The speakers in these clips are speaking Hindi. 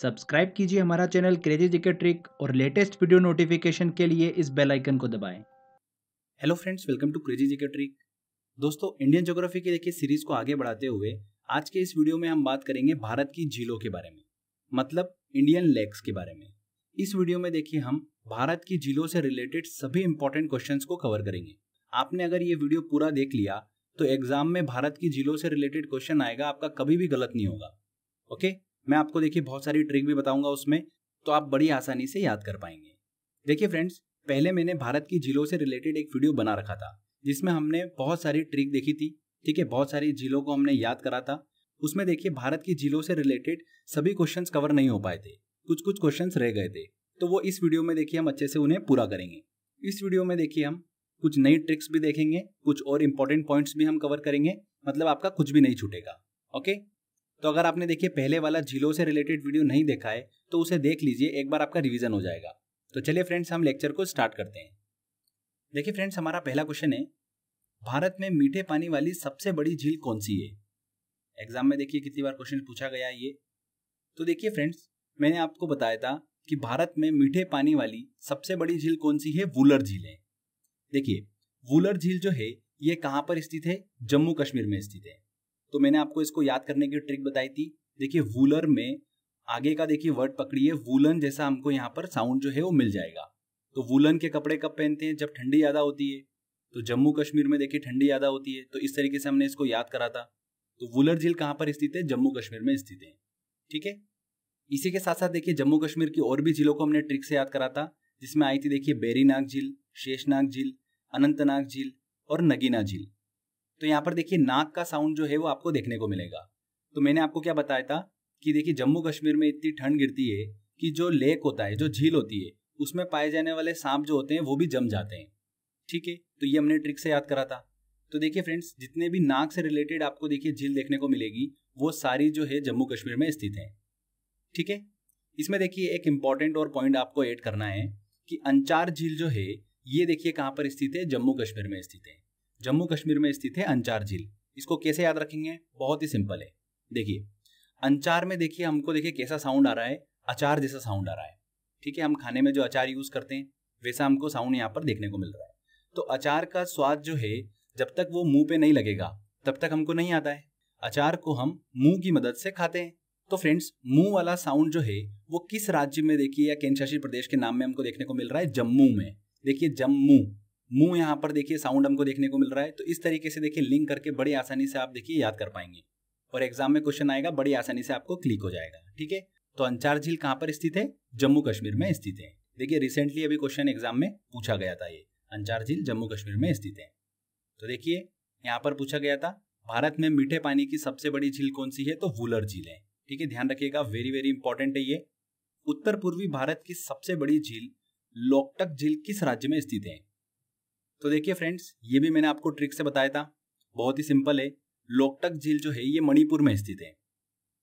सब्सक्राइब कीजिए हमारा चैनल क्रेजी जिके ट्रिक और लेटेस्ट वीडियो नोटिफिकेशन के लिए इस बेल आइकन को दबाएं hello friends welcome to crazy GK trick दोस्तों इंडियन जोग्राफी की देखिए सीरीज को आगे बढ़ाते हुए आज के इस वीडियो में हम बात करेंगे भारत की झीलों के बारे में मतलब इंडियन लेक्स के बारे में इस वीडियो में देखिए हम भारत की झीलों से रिलेटेड सभी इंपॉर्टेंट क्वेश्चन को कवर करेंगे आपने अगर ये वीडियो पूरा देख लिया तो एग्जाम में भारत की झीलों से रिलेटेड क्वेश्चन आएगा आपका कभी भी गलत नहीं होगा ओके मैं आपको देखिए बहुत सारी ट्रिक भी बताऊंगा उसमें तो आप बड़ी आसानी से याद कर पाएंगे देखिए फ्रेंड्स पहले मैंने भारत की जिलों से रिलेटेड एक वीडियो बना रखा था जिसमें हमने बहुत सारी ट्रिक देखी थी ठीक है बहुत सारी जिलों को हमने याद करा था उसमें देखिए भारत की जिलों से रिलेटेड सभी क्वेश्चन कवर नहीं हो पाए थे कुछ कुछ क्वेश्चन रह गए थे तो वो इस वीडियो में देखिए हम अच्छे से उन्हें पूरा करेंगे इस वीडियो में देखिए हम कुछ नई ट्रिक्स भी देखेंगे कुछ और इम्पोर्टेंट पॉइंट्स भी हम कवर करेंगे मतलब आपका कुछ भी नहीं छूटेगा ओके तो अगर आपने देखिए पहले वाला झीलों से रिलेटेड वीडियो नहीं देखा है तो उसे देख लीजिए एक बार आपका रिविजन हो जाएगा तो चलिए फ्रेंड्स हम लेक्चर को स्टार्ट करते हैं देखिए फ्रेंड्स हमारा पहला क्वेश्चन है भारत में मीठे पानी वाली सबसे बड़ी झील कौन सी है एग्जाम में देखिए कितनी बार क्वेश्चन पूछा गया ये तो देखिए फ्रेंड्स मैंने आपको बताया था कि भारत में मीठे पानी वाली सबसे बड़ी झील कौन सी है वुलर झील है देखिए वुलर झील जो है ये कहाँ पर स्थित है जम्मू कश्मीर में स्थित है तो मैंने आपको इसको याद करने की ट्रिक बताई थी देखिए वूलर में आगे का देखिए वर्ड पकड़िए वूलन जैसा हमको यहाँ पर साउंड जो है वो मिल जाएगा तो वूलन के कपड़े कब पहनते हैं जब ठंडी ज़्यादा होती है तो जम्मू कश्मीर में देखिए ठंडी ज़्यादा होती है तो इस तरीके से हमने इसको याद करा था तो वूलर झील कहाँ पर स्थित है जम्मू कश्मीर में स्थित है ठीक है इसी के साथ साथ देखिए जम्मू कश्मीर की और भी झीलों को हमने ट्रिक से याद करा था जिसमें आई थी देखिए बेरीनाग झील शेषनाग झील अनंतनाग झील और नगीना झील तो यहाँ पर देखिए नाक का साउंड जो है वो आपको देखने को मिलेगा तो मैंने आपको क्या बताया था कि देखिए जम्मू कश्मीर में इतनी ठंड गिरती है कि जो लेक होता है जो झील होती है उसमें पाए जाने वाले सांप जो होते हैं वो भी जम जाते हैं ठीक है तो ये हमने ट्रिक से याद करा था तो देखिए फ्रेंड्स जितने भी नाक से रिलेटेड आपको देखिए झील देखने को मिलेगी वो सारी जो है जम्मू कश्मीर में स्थित है ठीक है इसमें देखिए एक इम्पॉर्टेंट और पॉइंट आपको ऐड करना है कि अंचार झील जो है ये देखिए कहाँ पर स्थित है जम्मू कश्मीर में स्थित है जम्मू कश्मीर में स्थित है अंचार झील इसको कैसे याद रखेंगे बहुत ही सिंपल है देखिए अंचार में देखिए हमको देखिए कैसा साउंड आ रहा है अचार जैसा साउंड आ रहा है ठीक है हम खाने में जो अचार यूज करते हैं वैसा हमको साउंड यहाँ पर देखने को मिल रहा है तो अचार का स्वाद जो है जब तक वो मुंह पे नहीं लगेगा तब तक हमको नहीं आता है अचार को हम मुंह की मदद से खाते हैं तो फ्रेंड्स मुंह वाला साउंड जो है वो किस राज्य में देखिए या केंद्र शासित प्रदेश के नाम में हमको देखने को मिल रहा है जम्मू में देखिए जम्मू मुंह यहाँ पर देखिए साउंड हमको देखने को मिल रहा है तो इस तरीके से देखिए लिंक करके बड़ी आसानी से आप देखिए याद कर पाएंगे और एग्जाम में क्वेश्चन आएगा बड़ी आसानी से आपको क्लिक हो जाएगा ठीक है तो अंचार झील कहाँ पर स्थित है जम्मू कश्मीर में स्थित है देखिए रिसेंटली अभी क्वेश्चन एग्जाम में पूछा गया था ये अंचार झील जम्मू कश्मीर में स्थित है तो देखिए यहाँ पर पूछा गया था भारत में मीठे पानी की सबसे बड़ी झील कौन सी है तो वुलर झील है ठीक है ध्यान रखिएगा वेरी वेरी इंपॉर्टेंट है ये उत्तर पूर्वी भारत की सबसे बड़ी झील लोकटक झील किस राज्य में स्थित है तो देखिए फ्रेंड्स ये भी मैंने आपको ट्रिक से बताया था बहुत ही सिंपल है लोकटक झील जो है ये मणिपुर में स्थित है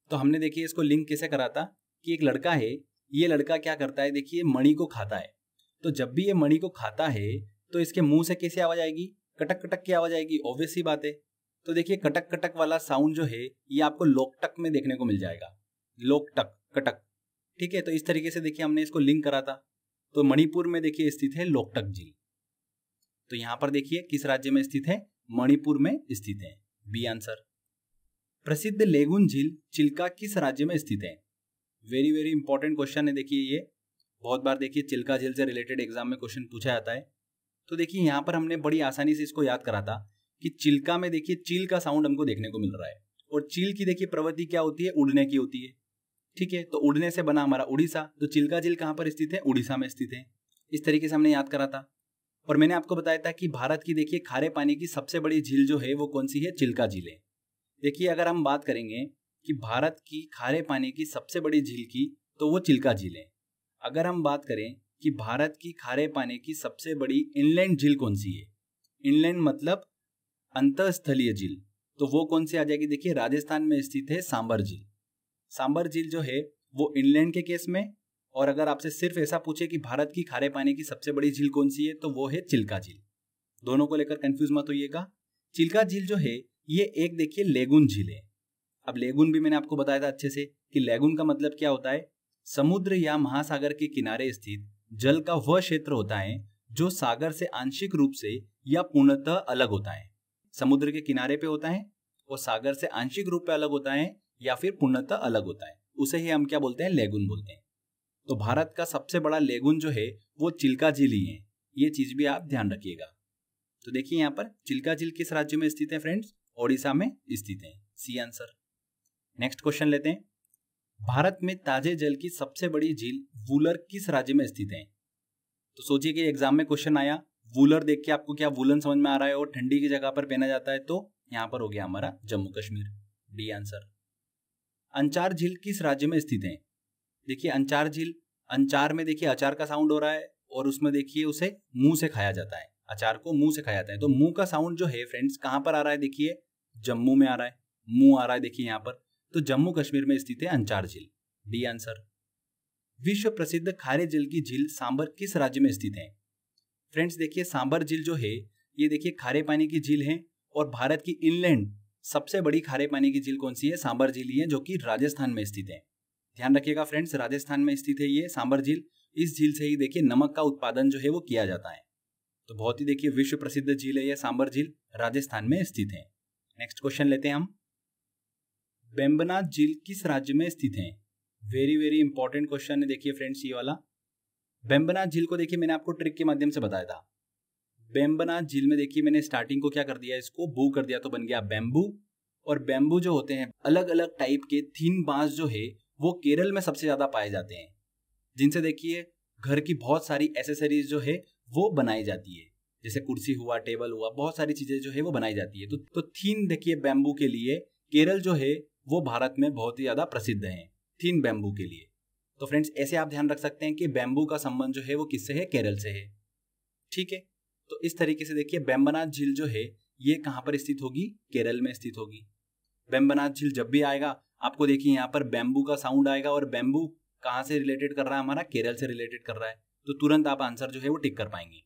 तो हमने देखिए इसको लिंक कैसे करा था कि एक लड़का है ये लड़का क्या करता है देखिए मणि को खाता है तो जब भी ये मणि को खाता है तो इसके मुंह से कैसे आवाज आएगी कटक कटक की आवाज आएगी ऑब्वियस ही बात है तो देखिए कटक कटक वाला साउंड जो है ये आपको लोकटक में देखने को मिल जाएगा लोकटक कटक ठीक है तो इस तरीके से देखिए हमने इसको लिंक करा था तो मणिपुर में देखिए स्थित है लोकटक झील तो यहां पर देखिए किस राज्य में स्थित है मणिपुर में स्थित है बी आंसर प्रसिद्ध लेगुन झील चिल्का किस राज्य में स्थित है वेरी वेरी इंपॉर्टेंट क्वेश्चन है देखिए ये बहुत बार देखिए चिल्का झील से रिलेटेड एग्जाम में क्वेश्चन पूछा जाता है तो देखिए यहाँ पर हमने बड़ी आसानी से इसको याद करा था कि चिल्का में देखिए चील का साउंड हमको देखने को मिल रहा है और चील की देखिए प्रवृत्ति क्या होती है उड़ने की होती है ठीक है तो उड़ने से बना हमारा उड़ीसा तो चिल्का झील कहाँ पर स्थित है उड़ीसा में स्थित है इस तरीके से हमने याद करा था और मैंने आपको बताया था कि भारत की देखिए खारे पानी की सबसे बड़ी झील जो है वो कौन सी है चिल्का झील है देखिए अगर हम बात करेंगे कि भारत की खारे पानी की सबसे बड़ी झील की तो वो चिल्का झील है अगर हम बात करें कि भारत की खारे पानी की सबसे बड़ी इनलैंड झील कौन सी है इनलैंड मतलब अंतस्थलीय झील तो वो कौन सी आ जाएगी देखिए राजस्थान में स्थित है सांबर झील सांबर झील जो है वो इनलैंड के केस में और अगर आपसे सिर्फ ऐसा पूछे कि भारत की खारे पानी की सबसे बड़ी झील कौन सी है तो वो है चिल्का झील दोनों को लेकर कंफ्यूज मत होइएगा चिल्का झील जो है ये एक देखिए लेगुन झील है अब लेगुन भी मैंने आपको बताया था अच्छे से कि लेगुन का मतलब क्या होता है समुद्र या महासागर के किनारे स्थित जल का वह क्षेत्र होता है जो सागर से आंशिक रूप से या पूर्णतः अलग होता है समुद्र के किनारे पे होता है और सागर से आंशिक रूप पे अलग होता है या फिर पूर्णतः अलग होता है उसे ही हम क्या बोलते हैं लेगुन बोलते हैं तो भारत का सबसे बड़ा लेगुन जो है वो चिल्का झील ही है ये चीज भी आप ध्यान रखिएगा तो देखिए यहाँ पर चिल्का झील किस राज्य में स्थित है फ्रेंड्स ओडिशा में स्थित है सी आंसर नेक्स्ट क्वेश्चन लेते हैं भारत में ताजे जल की सबसे बड़ी झील वूलर किस राज्य में स्थित है तो सोचिए कि एग्जाम में क्वेश्चन आया वूलर देख के आपको क्या वूलन समझ में आ रहा है और ठंडी की जगह पर पहना जाता है तो यहाँ पर हो गया हमारा जम्मू कश्मीर डी आंसर अंचार झील किस राज्य में स्थित है देखिए अंचार झील अंचार में देखिए अचार का साउंड हो रहा है और उसमें देखिए उसे मुंह से खाया जाता है अचार को मुंह से खाया जाता है तो मुंह का साउंड जो है फ्रेंड्स कहाँ पर आ रहा है देखिए जम्मू में आ रहा है मुंह आ रहा है देखिए यहाँ पर तो जम्मू कश्मीर में स्थित है अंचार झील डी आंसर विश्व प्रसिद्ध खारे झील की झील सांबर किस राज्य में स्थित है फ्रेंड्स देखिए सांबर झील जो है ये देखिए खारे पानी की झील है और भारत की इनलैंड सबसे बड़ी खारे पानी की झील कौन सी है सांबर झील ही है जो कि राजस्थान में स्थित है ध्यान रखिएगा फ्रेंड्स राजस्थान में स्थित है ये सांबर झील इस झील से ही देखिए नमक का उत्पादन जो है वो किया जाता है तो बहुत ही देखिए विश्व प्रसिद्ध झील है यह सांबर झील राजस्थान में स्थित है नेक्स्ट क्वेश्चन लेते हैं हम बेम्बनाथ झील किस राज्य में स्थित है वेरी वेरी इंपॉर्टेंट क्वेश्चन है देखिए फ्रेंड्स ये वाला बेम्बनाथ झील को देखिए मैंने आपको ट्रिक के माध्यम से बताया था बेम्बनाथ झील में देखिए मैंने स्टार्टिंग को क्या कर दिया इसको बू कर दिया तो बन गया बेम्बू और बेम्बू जो होते हैं अलग अलग टाइप के थीन बांस जो है वो केरल में सबसे ज़्यादा पाए जाते हैं जिनसे देखिए घर की बहुत सारी एसेसरीज जो है वो बनाई जाती है जैसे कुर्सी हुआ टेबल हुआ बहुत सारी चीज़ें जो है वो बनाई जाती है तो तो थीन देखिए बैम्बू के लिए केरल जो है वो भारत में बहुत ही ज़्यादा प्रसिद्ध है थीन बैम्बू के लिए तो फ्रेंड्स ऐसे आप ध्यान रख सकते हैं कि बैम्बू का संबंध जो है वो किससे है केरल से है ठीक है तो इस तरीके से देखिए बैम्बनाथ झील जो है ये कहाँ पर स्थित होगी केरल में स्थित होगी बैम्बनाथ झील जब भी आएगा आपको देखिए यहाँ पर बैम्बू का साउंड आएगा और बैम्बू कहाँ से रिलेटेड कर रहा है हमारा केरल से रिलेटेड कर रहा है तो तुरंत आप आंसर जो है वो टिक कर पाएंगे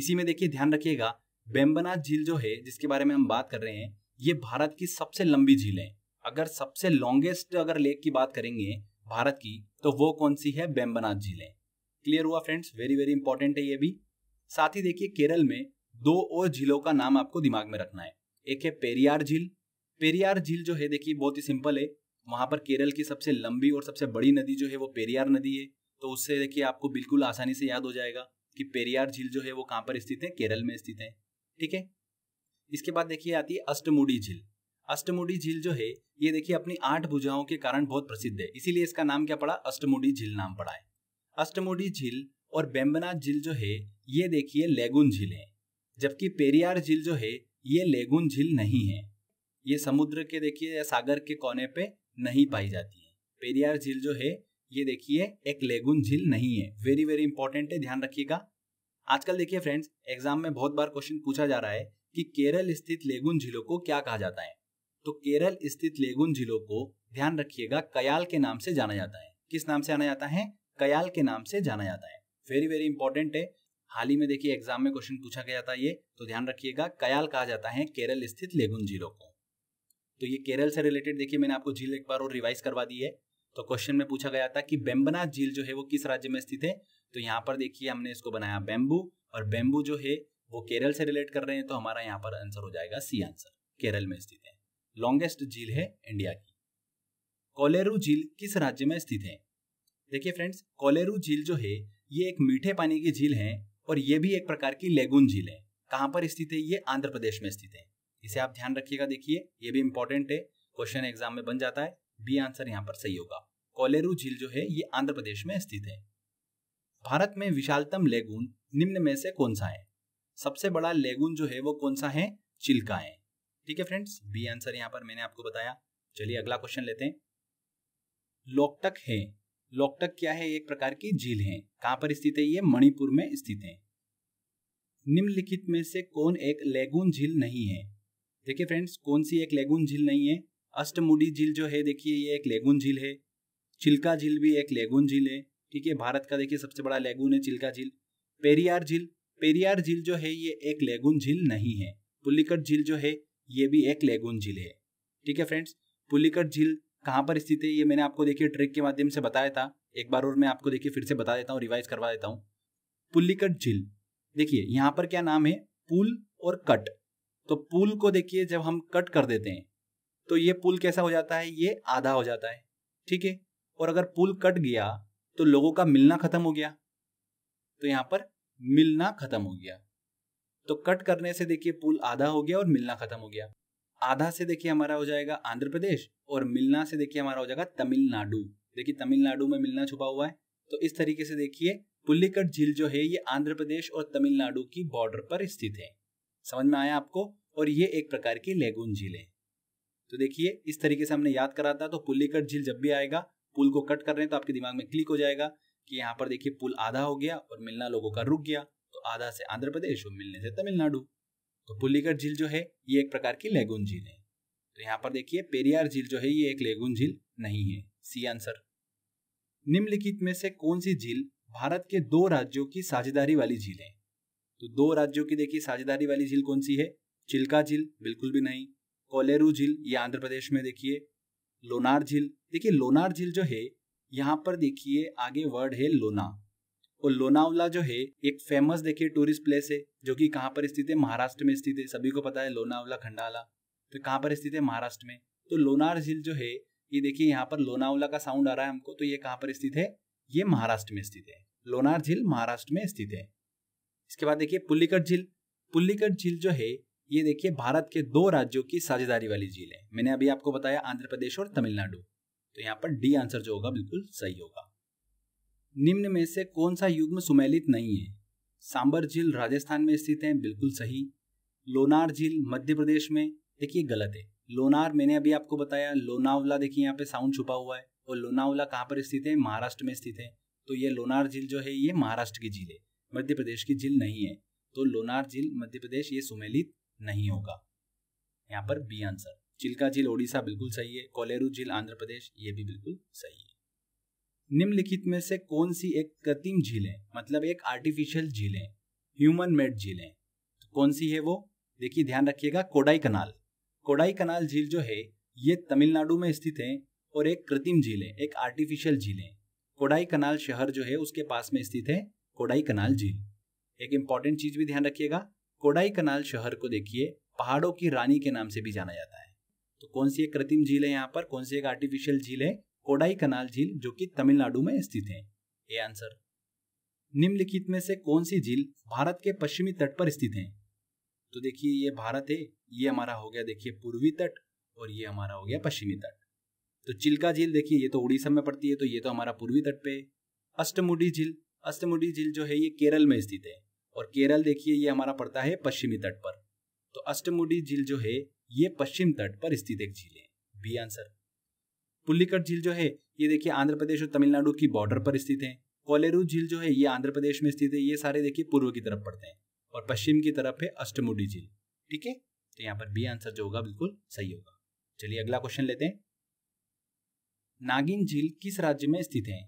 इसी में देखिए ध्यान रखिएगा बेम्बनाथ झील जो है जिसके बारे में हम बात कर रहे हैं ये भारत की सबसे लंबी झील है अगर सबसे लॉन्गेस्ट अगर लेक की बात करेंगे भारत की तो वो कौन सी है बेम्बनाथ झील है क्लियर हुआ फ्रेंड्स वेरी वेरी इंपॉर्टेंट है ये भी साथ ही देखिए केरल में दो और झीलों का नाम आपको दिमाग में रखना है एक है पेरियार झील पेरियार झील जो है देखिए बहुत ही सिंपल है वहाँ पर केरल की सबसे लंबी और सबसे बड़ी नदी जो है वो पेरियार नदी है तो उससे देखिए आपको बिल्कुल आसानी से याद हो जाएगा कि पेरियार झील जो है वो कहाँ पर स्थित है केरल में स्थित है ठीक है इसके बाद देखिए आती है अष्टमुडी झील अष्टमुडी झील जो है ये देखिए अपनी आठ भुजाओं के कारण बहुत प्रसिद्ध है इसीलिए इसका नाम क्या पड़ा अष्टमुडी झील नाम पड़ा है अष्टमुडी झील और बेम्बनाथ झील जो है ये देखिए लेगुन झील है जबकि पेरियार झील जो है ये लेगुन झील नहीं है ये समुद्र के देखिए या सागर के कोने पे नहीं पाई हम्म। जाती है पेरियार झील जो है ये देखिए एक लेगुन झील नहीं है वेरी वेरी इंपॉर्टेंट है ध्यान रखिएगा आजकल देखिए फ्रेंड्स एग्जाम में बहुत बार क्वेश्चन पूछा जा रहा है कि केरल स्थित लेगुन झीलों को क्या कहा जाता है तो केरल स्थित लेगुन झीलों को ध्यान रखिएगा कयाल के नाम से जाना जाता है किस नाम से जाना जाता है कयाल के नाम से जाना जाता है वेरी वेरी इंपॉर्टेंट है हाल ही में देखिए एग्जाम में क्वेश्चन पूछा गया था ये तो ध्यान रखिएगा कयाल कहा जाता है केरल स्थित लेगुन झीलों को तो ये केरल से रिलेटेड देखिए मैंने आपको झील एक बार और रिवाइज करवा दी है तो क्वेश्चन में पूछा गया था कि बेम्बना झील जो है वो किस राज्य में स्थित है तो यहाँ पर देखिए हमने इसको बनाया बेम्बू और बेम्बू जो है वो केरल से रिलेट कर रहे हैं तो हमारा यहाँ पर आंसर हो जाएगा सी आंसर केरल में स्थित है लॉन्गेस्ट झील है इंडिया की कोलेरू झील किस राज्य में स्थित है देखिए फ्रेंड्स कोलेरू झील जो है ये एक मीठे पानी की झील है और ये भी एक प्रकार की लेगुन झील है कहाँ पर स्थित है ये आंध्र प्रदेश में स्थित है इसे आप ध्यान रखिएगा देखिए ये भी इंपॉर्टेंट है क्वेश्चन एग्जाम में बन जाता है बी आंसर यहाँ पर सही होगा कोलेरू झील जो है ये आंध्र प्रदेश में स्थित है भारत में विशालतम लेगून निम्न में से कौन सा है सबसे बड़ा लेगून जो है वो कौन सा है चिल्का है ठीक है फ्रेंड्स बी आंसर यहाँ पर मैंने आपको बताया चलिए अगला क्वेश्चन लेते हैं लोकटक है लोकटक क्या है एक प्रकार की झील है कहाँ पर स्थित है ये मणिपुर में स्थित है निम्नलिखित में से कौन एक लेगून झील नहीं है देखिए फ्रेंड्स कौन सी एक लेगुन झील नहीं है अष्टमुडी झील जो है देखिए ये एक लेगुन झील है चिल्का झील भी एक लेगुन झील है ठीक है भारत का देखिए सबसे बड़ा लेगुन है चिल्का झील पेरियार झील पेरियार झील जो है ये एक लेगुन झील नहीं है पुलिकट झील जो है ये भी एक लेगुन झील है ठीक है फ्रेंड्स पुलिकट झील कहाँ पर स्थित है ये मैंने आपको देखिए ट्रिक के माध्यम से बताया था एक बार और मैं आपको देखिए फिर से बता देता हूँ रिवाइज करवा देता हूँ पुलिकट झील देखिए यहाँ पर क्या नाम है पुल और कट तो पुल को देखिए जब हम कट कर देते हैं तो ये पुल कैसा हो जाता है ये आधा हो जाता है ठीक है और अगर पुल कट गया तो लोगों का मिलना खत्म हो गया तो यहां पर मिलना खत्म हो गया तो कट करने से देखिए पुल आधा हो गया और मिलना खत्म हो गया आधा से देखिए हमारा हो जाएगा आंध्र प्रदेश और मिलना से देखिए हमारा हो जाएगा तमिलनाडु देखिए तमिलनाडु में मिलना छुपा हुआ है तो इस तरीके से देखिए पुल्लीकट झील जो है ये आंध्र प्रदेश और तमिलनाडु की बॉर्डर पर स्थित है समझ में आया आपको और ये एक प्रकार की लेगून है तो देखिए इस तरीके से हमने याद करा था तो पुल्लीकट झील जब भी आएगा पुल को कट कर रहे हैं तो आपके दिमाग में क्लिक हो जाएगा कि यहाँ पर देखिए पुल आधा हो गया और मिलना लोगों का रुक गया तो आधा से आंध्र प्रदेश और मिलने से तमिलनाडु तो पुल्लीकट झील जो है ये एक प्रकार की लेगून झील है तो यहाँ पर देखिए पेरियार झील जो है ये एक लेगून झील नहीं है सी आंसर निम्नलिखित में से कौन सी झील भारत के दो राज्यों की साझेदारी वाली झील है तो दो राज्यों की देखिए साझेदारी वाली झील कौन सी है चिल्का झील बिल्कुल भी नहीं कोलेरू झील ये आंध्र प्रदेश में देखिए लोनार झील देखिए लोनार झील जो है यहाँ पर देखिए आगे वर्ड है लोना और लोनावला जो है एक फेमस देखिए टूरिस्ट प्लेस है जो कि कहाँ पर स्थित है महाराष्ट्र में स्थित है सभी को पता है लोनावला खंडाला तो कहाँ पर स्थित है महाराष्ट्र में तो लोनार झील जो है ये देखिए यहाँ पर लोनावला का साउंड आ रहा है हमको तो ये कहाँ पर स्थित है ये महाराष्ट्र में स्थित है लोनार झील महाराष्ट्र में स्थित है इसके बाद देखिए पुल्लीकट झील पुल्लीकट झील जो है ये देखिए भारत के दो राज्यों की साझेदारी वाली झील है मैंने अभी आपको बताया आंध्र प्रदेश और तमिलनाडु तो यहाँ पर डी आंसर जो होगा बिल्कुल सही होगा निम्न में से कौन सा युग्म सुमेलित नहीं है सांबर झील राजस्थान में स्थित है बिल्कुल सही लोनार झील मध्य प्रदेश में देखिए गलत है लोनार मैंने अभी आपको बताया लोनावला देखिए यहाँ पे साउंड छुपा हुआ है और लोनावला कहाँ पर स्थित है महाराष्ट्र में स्थित है तो ये लोनार झील जो है ये महाराष्ट्र की झील है मध्य प्रदेश की झील नहीं है तो लोनार झील मध्य प्रदेश ये सुमेलित नहीं होगा यहाँ पर बी आंसर चिल्का झील ओडिशा बिल्कुल सही है कोलेरू झील आंध्र प्रदेश ये भी बिल्कुल सही है निम्नलिखित में से कौन सी एक कृत्रिम झील है मतलब एक आर्टिफिशियल झील है ह्यूमन मेड झील है तो कौन सी है वो देखिए ध्यान रखिएगा कोडाई कनाल कोडाई कनाल झील जो है ये तमिलनाडु में स्थित है और एक कृत्रिम झील है एक आर्टिफिशियल झील है कोडाई कनाल शहर जो है उसके पास में स्थित है कोडाई कनाल झील एक इंपॉर्टेंट चीज भी ध्यान रखिएगा कोडाई कनाल शहर को देखिए पहाड़ों की रानी के नाम से भी जाना जाता है तो कौन सी एक कृत्रिम झील है यहाँ पर कौन सी एक आर्टिफिशियल झील है कोडाई कनाल झील जो कि तमिलनाडु में स्थित है ए आंसर निम्नलिखित में से कौन सी झील भारत के पश्चिमी तट पर स्थित है तो देखिए ये भारत है ये हमारा हो गया देखिए पूर्वी तट और ये हमारा हो गया पश्चिमी तट तो चिल्का झील देखिए ये तो उड़ीसा में पड़ती है तो ये तो हमारा पूर्वी तट पे अष्टमुडी झील अष्टमुडी झील जो है ये केरल में स्थित है और केरल देखिए ये हमारा पड़ता है पश्चिमी तट पर तो अष्टमुडी झील जो है ये पश्चिम तट पर स्थित एक झील है बी आंसर पुल्लिकट झील जो है ये देखिए आंध्र प्रदेश और तमिलनाडु की बॉर्डर पर स्थित है कोलेरू झील जो है ये आंध्र प्रदेश में स्थित है ये सारे देखिए पूर्व की तरफ पड़ते हैं और पश्चिम की तरफ है अष्टमुडी झील ठीक है तो यहाँ पर बी आंसर जो होगा बिल्कुल सही होगा चलिए अगला क्वेश्चन लेते हैं नागिन झील किस राज्य में स्थित है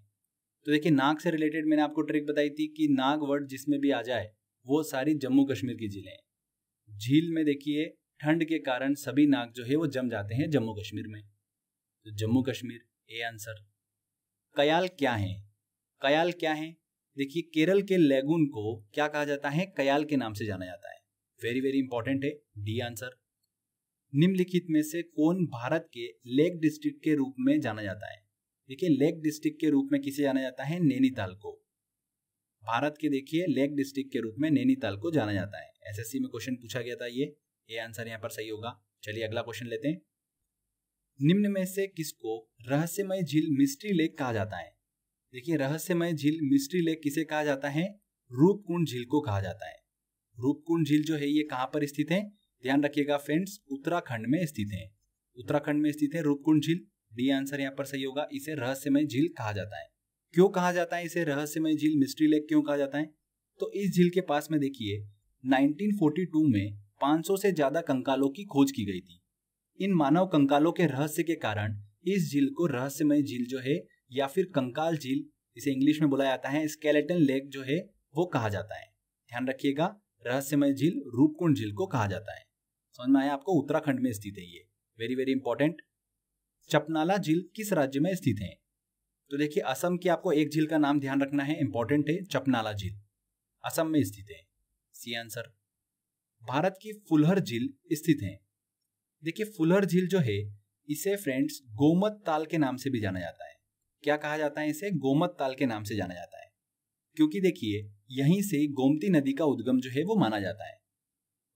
तो देखिए नाग से रिलेटेड मैंने आपको ट्रिक बताई थी कि नाग वर्ड जिसमें भी आ जाए वो सारी जम्मू कश्मीर की झीलें हैं झील में देखिए ठंड के कारण सभी नाग जो है वो जम जाते हैं जम्मू कश्मीर में तो जम्मू कश्मीर ए आंसर कयाल क्या है कयाल क्या है देखिए केरल के लेगून को क्या कहा जाता है कयाल के नाम से जाना जाता है वेरी वेरी इंपॉर्टेंट है डी आंसर निम्नलिखित में से कौन भारत के लेक डिस्ट्रिक्ट के रूप में जाना जाता है देखिए लेक डिस्ट्रिक्ट के रूप में किसे जाना जाता है नैनीताल को भारत के देखिए लेक डिस्ट्रिक्ट के रूप में नैनीताल को जाना जाता है एसएससी में क्वेश्चन पूछा गया था ये ये आंसर यहाँ पर सही होगा चलिए अगला क्वेश्चन लेते हैं निम्न में से किसको रहस्यमय झील मिस्ट्री लेक कहा जाता है देखिए रहस्यमय झील मिस्ट्री लेक किसे कहा जाता है रूपकुंड झील को कहा जाता है रूपकुंड झील जो है ये कहाँ पर स्थित है ध्यान रखिएगा फ्रेंड्स उत्तराखंड में स्थित है उत्तराखंड में स्थित है रूपकुंड झील डी आंसर यहाँ पर सही होगा इसे रहस्यमय झील कहा जाता है क्यों कहा जाता है इसे रहस्यमय झील मिस्ट्री लेक क्यों कहा जाता है तो इस झील के पास में देखिए 1942 में 500 से ज्यादा कंकालों की खोज की गई थी इन मानव कंकालों के रहस्य के कारण इस झील को रहस्यमय झील जो है या फिर कंकाल झील इसे इंग्लिश में बोला जाता है स्केलेटन लेक जो है वो कहा जाता है ध्यान रखिएगा रहस्यमय झील रूपकुंड झील को कहा जाता है समझ में आया आपको उत्तराखंड में स्थित है ये वेरी वेरी इंपॉर्टेंट चपनाला झील किस राज्य में स्थित है तो देखिए असम की आपको एक झील का नाम ध्यान रखना है इंपॉर्टेंट है चपनाला झील असम में स्थित है सी आंसर भारत की फुलहर झील स्थित है देखिए फुलहर झील जो है इसे फ्रेंड्स गोमत ताल के नाम से भी जाना जाता है क्या कहा जाता है इसे गोमत ताल के नाम से जाना जाता है क्योंकि देखिए यहीं से गोमती नदी का उद्गम जो है वो माना जाता है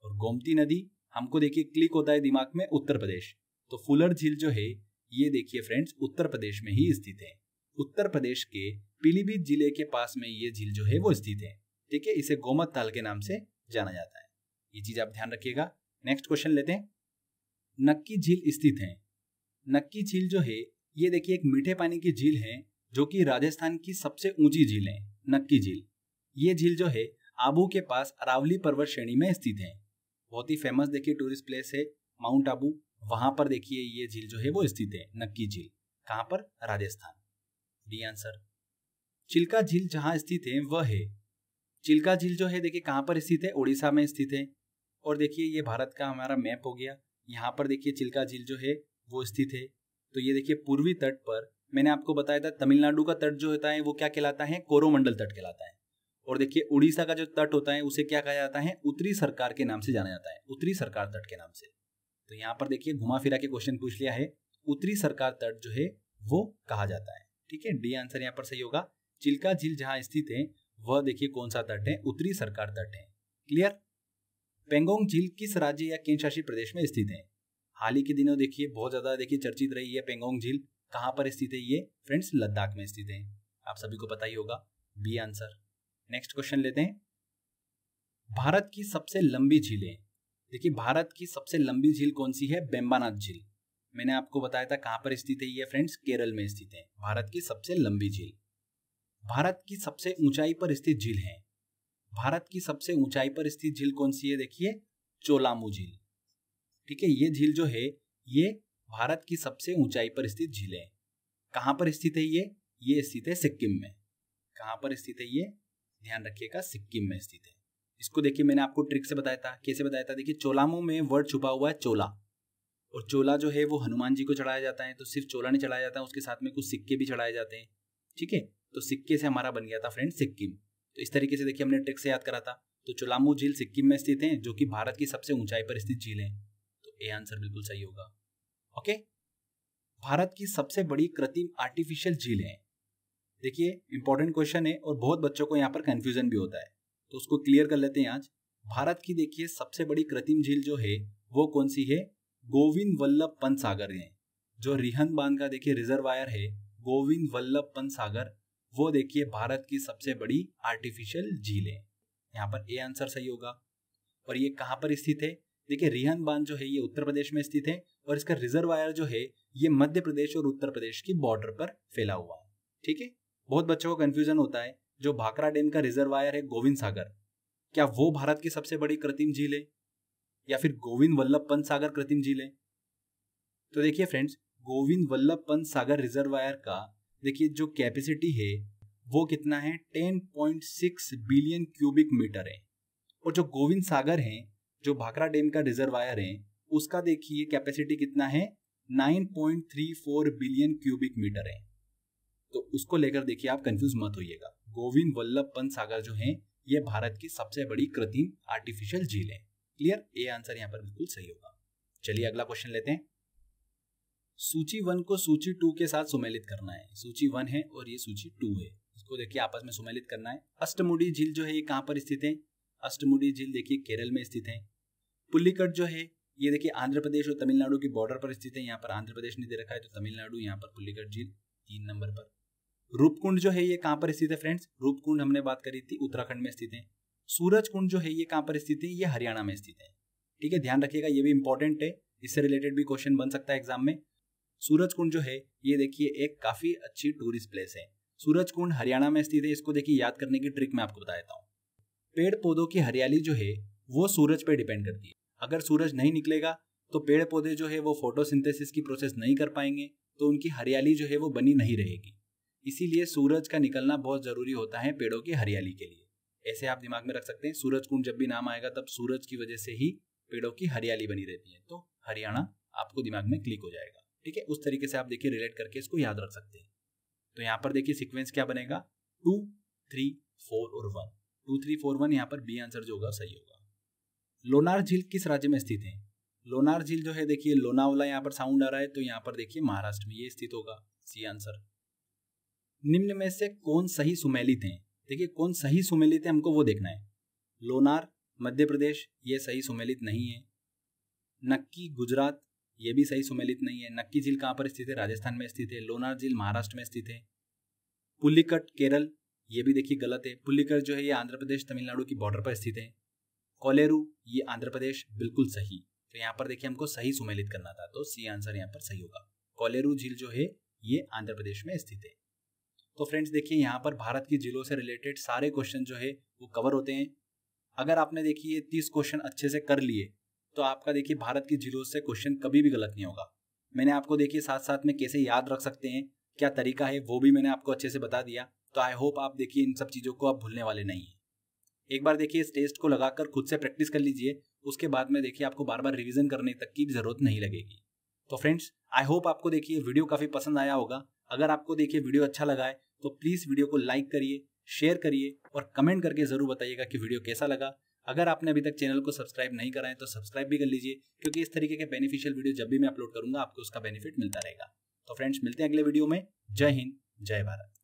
और गोमती नदी हमको देखिए क्लिक होता है दिमाग में उत्तर प्रदेश तो फुलर झील जो है ये देखिए फ्रेंड्स उत्तर प्रदेश में ही स्थित है उत्तर प्रदेश के पीलीभीत जिले के पास में ये झील जो है वो स्थित है ठीक है इसे गोमत ताल के नाम से जाना जाता है ये चीज आप ध्यान रखिएगा नेक्स्ट क्वेश्चन लेते हैं नक्की झील स्थित है नक्की झील जो है ये देखिए एक मीठे पानी की झील है जो कि राजस्थान की सबसे ऊंची झील है नक्की झील ये झील जो है आबू के पास अरावली पर्वत श्रेणी में स्थित है बहुत ही फेमस देखिए टूरिस्ट प्लेस है माउंट आबू वहां पर देखिए ये झील जो है वो स्थित है नक्की झील कहाँ पर राजस्थान डी आंसर चिल्का झील जहाँ स्थित है वह है चिल्का झील जो है देखिए कहाँ पर स्थित है उड़ीसा में स्थित है और देखिए ये भारत का हमारा मैप हो गया यहाँ पर देखिए चिल्का झील जो है वो स्थित है तो ये देखिए पूर्वी तट पर मैंने आपको बताया था तमिलनाडु का तट जो होता है वो क्या कहलाता है कोरोमंडल तट कहलाता है और देखिए उड़ीसा का जो तट होता है उसे क्या कहा जाता है उत्तरी सरकार के नाम से जाना जाता है उत्तरी सरकार तट के नाम से तो यहाँ पर देखिए घुमा फिरा के क्वेश्चन पूछ लिया है उत्तरी सरकार तट जो है वो कहा जाता है ठीक है डी आंसर यहाँ पर सही होगा चिल्का झील जहां स्थित है वह देखिए कौन सा तट है उत्तरी सरकार तट है क्लियर पेंगोंग झील किस राज्य या केंद्र शासित प्रदेश में स्थित है हाल ही के दिनों देखिए बहुत ज्यादा देखिए चर्चित रही है पेंगोंग झील कहाँ पर स्थित है ये फ्रेंड्स लद्दाख में स्थित है आप सभी को पता ही होगा बी आंसर नेक्स्ट क्वेश्चन लेते हैं भारत की सबसे लंबी झीलें देखिए भारत की सबसे लंबी झील कौन सी है बेम्बानाथ झील मैंने आपको बताया था कहाँ पर स्थित है ये फ्रेंड्स केरल में स्थित है भारत की सबसे लंबी झील भारत की सबसे ऊंचाई पर स्थित झील है भारत की सबसे ऊंचाई पर स्थित झील कौन सी है देखिए चोलामू झील ठीक है ये झील जो है ये भारत की सबसे ऊंचाई पर स्थित झील है कहाँ पर स्थित है ये ये स्थित है सिक्किम में कहाँ पर स्थित है ये ध्यान रखिएगा सिक्किम में स्थित है इसको देखिए मैंने आपको ट्रिक से बताया था कैसे बताया था देखिए चोलामू में वर्ड छुपा हुआ है चोला और चोला जो है वो हनुमान जी को चढ़ाया जाता है तो सिर्फ चोला नहीं चढ़ाया जाता है उसके साथ में कुछ सिक्के भी चढ़ाए जाते हैं ठीक है तो सिक्के से हमारा बन गया था फ्रेंड सिक्किम तो इस तरीके से देखिए हमने ट्रिक से याद करा था तो चोलामू झील सिक्किम में स्थित है जो कि भारत की सबसे ऊंचाई पर स्थित झील है तो ए आंसर बिल्कुल सही होगा ओके भारत की सबसे बड़ी कृत्रिम आर्टिफिशियल झील है देखिए इंपॉर्टेंट क्वेश्चन है और बहुत बच्चों को यहाँ पर कंफ्यूजन भी होता है तो उसको क्लियर कर लेते हैं आज भारत की देखिए सबसे बड़ी कृत्रिम झील जो है वो कौन सी है गोविंद वल्लभ पंत सागर है जो रिहन बांध का देखिए रिजर्वायर है गोविंद वल्लभ पंत सागर वो देखिए भारत की सबसे बड़ी आर्टिफिशियल झील है यहाँ पर ए आंसर सही होगा और ये कहाँ पर स्थित है देखिए रिहन बांध जो है ये उत्तर प्रदेश में स्थित है और इसका रिजर्वायर जो है ये मध्य प्रदेश और उत्तर प्रदेश की बॉर्डर पर फैला हुआ है ठीक है बहुत बच्चों को कंफ्यूजन होता है जो भाकरा डैम का रिजर्वायर है गोविंद सागर क्या वो भारत की सबसे बड़ी कृत्रिम झील है या फिर गोविंद वल्लभ पंत सागर कृत्रिम है तो देखिए फ्रेंड्स गोविंद वल्लभ पंत सागर रिजर्वायर का देखिए जो कैपेसिटी है वो कितना है 10.6 बिलियन क्यूबिक मीटर है और जो गोविंद सागर है जो भाखरा डैम का रिजर्वायर है उसका देखिए कैपेसिटी कितना है 9.34 बिलियन क्यूबिक मीटर है तो उसको लेकर देखिए आप कंफ्यूज मत होइएगा गोविंद वल्लभ पंत सागर जो है ये भारत की सबसे बड़ी कृत्रिम आर्टिफिशियल झील है क्लियर ए आंसर यहाँ पर बिल्कुल सही होगा चलिए अगला क्वेश्चन लेते हैं सूची वन को सूची टू के साथ सुमेलित करना है सूची वन है और ये सूची टू है इसको देखिए आपस में सुमेलित करना है अष्टमुडी झील जो है ये कहाँ पर स्थित है अष्टमुडी झील देखिए केरल में स्थित है पुल्लीकट जो है ये देखिए आंध्र प्रदेश और तमिलनाडु की बॉर्डर पर स्थित है यहाँ पर आंध्र प्रदेश ने दे रखा है तो तमिलनाडु यहाँ पर पुलिकट झील तीन नंबर पर रूपकुंड जो है ये कहाँ पर स्थित है फ्रेंड्स रूपकुंड हमने बात करी थी उत्तराखंड में स्थित है सूरज कुंड जो है ये कहाँ पर स्थित है ये हरियाणा में स्थित है ठीक है ध्यान रखिएगा ये भी इंपॉर्टेंट है इससे रिलेटेड भी क्वेश्चन बन सकता है एग्जाम में सूरज कुंड जो है ये देखिए एक काफी अच्छी टूरिस्ट प्लेस है सूरज कुंड हरियाणा में स्थित है इसको देखिए याद करने की ट्रिक मैं आपको बता देता हूँ पेड़ पौधों की हरियाली जो है वो सूरज पे डिपेंड करती है अगर सूरज नहीं निकलेगा तो पेड़ पौधे जो है वो फोटोसिंथेसिस की प्रोसेस नहीं कर पाएंगे तो उनकी हरियाली जो है वो बनी नहीं रहेगी इसीलिए सूरज का निकलना बहुत जरूरी होता है पेड़ों की हरियाली के लिए ऐसे आप दिमाग में रख सकते हैं सूरज कुंड जब भी नाम आएगा तब सूरज की वजह से ही पेड़ों की हरियाली बनी रहती है तो हरियाणा आपको दिमाग में क्लिक हो जाएगा ठीक है उस तरीके से आप देखिए रिलेट करके इसको याद रख सकते हैं तो यहाँ पर देखिए सिक्वेंस क्या बनेगा टू थ्री फोर और one two three four one यहाँ पर बी आंसर जो होगा सही होगा लोनार झील किस राज्य में स्थित है लोनार झील जो है देखिए लोनावला यहाँ पर साउंड आ रहा है तो यहाँ पर देखिए महाराष्ट्र में ये स्थित होगा सी आंसर निम्न में से कौन सही सुमेलित हैं देखिए कौन सही सुमेलित है हमको वो देखना है लोनार मध्य प्रदेश ये सही सुमेलित नहीं है नक्की गुजरात ये भी सही सुमेलित नहीं है नक्की झील कहाँ पर स्थित है राजस्थान में स्थित है लोनार झील महाराष्ट्र में स्थित है पुल्लिकट केरल ये भी देखिए गलत है पुल्लिकट जो है ये आंध्र प्रदेश तमिलनाडु की बॉर्डर पर स्थित है कोलेरू ये आंध्र प्रदेश बिल्कुल सही तो यहाँ पर देखिए हमको सही सुमेलित करना था तो सी आंसर यहाँ पर सही होगा कोलेरू झील जो है ये आंध्र प्रदेश में स्थित है तो फ्रेंड्स देखिए यहाँ पर भारत की जिलों से रिलेटेड सारे क्वेश्चन जो है वो कवर होते हैं अगर आपने देखिए ये तीस क्वेश्चन अच्छे से कर लिए तो आपका देखिए भारत की जिलों से क्वेश्चन कभी भी गलत नहीं होगा मैंने आपको देखिए साथ साथ में कैसे याद रख सकते हैं क्या तरीका है वो भी मैंने आपको अच्छे से बता दिया तो आई होप आप देखिए इन सब चीज़ों को आप भूलने वाले नहीं हैं एक बार देखिए इस टेस्ट को लगाकर खुद से प्रैक्टिस कर लीजिए उसके बाद में देखिए आपको बार बार रिवीजन करने तक की जरूरत नहीं लगेगी तो फ्रेंड्स आई होप आपको देखिए वीडियो काफ़ी पसंद आया होगा अगर आपको देखिए वीडियो अच्छा लगा है तो प्लीज़ वीडियो को लाइक करिए शेयर करिए और कमेंट करके ज़रूर बताइएगा कि वीडियो कैसा लगा अगर आपने अभी तक चैनल को सब्सक्राइब नहीं कराए तो सब्सक्राइब भी कर लीजिए क्योंकि इस तरीके के बेनिफिशियल वीडियो जब भी मैं अपलोड करूंगा आपको उसका बेनिफिट मिलता रहेगा तो फ्रेंड्स मिलते हैं अगले वीडियो में जय हिंद जय भारत